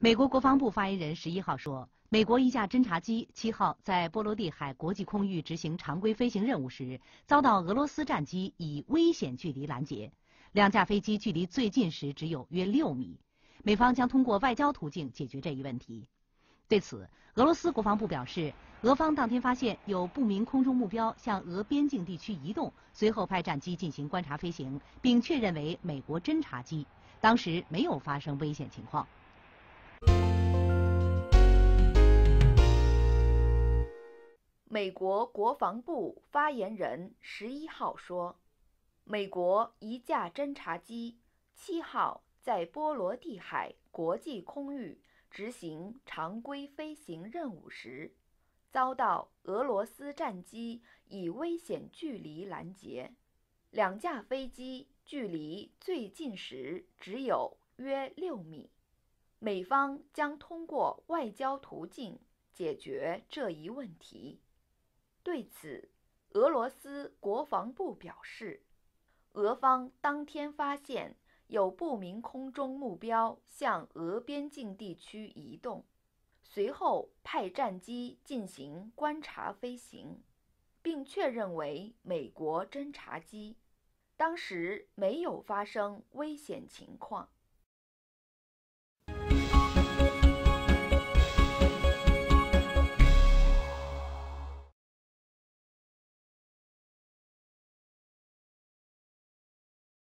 美国国防部发言人十一号说，美国一架侦察机七号在波罗的海国际空域执行常规飞行任务时，遭到俄罗斯战机以危险距离拦截，两架飞机距离最近时只有约六米。美方将通过外交途径解决这一问题。对此，俄罗斯国防部表示，俄方当天发现有不明空中目标向俄边境地区移动，随后派战机进行观察飞行，并确认为美国侦察机。当时没有发生危险情况。美国国防部发言人十一号说，美国一架侦察机七号在波罗的海国际空域执行常规飞行任务时，遭到俄罗斯战机以危险距离拦截，两架飞机距离最近时只有约六米。美方将通过外交途径解决这一问题。对此，俄罗斯国防部表示，俄方当天发现有不明空中目标向俄边境地区移动，随后派战机进行观察飞行，并确认为美国侦察机。当时没有发生危险情况。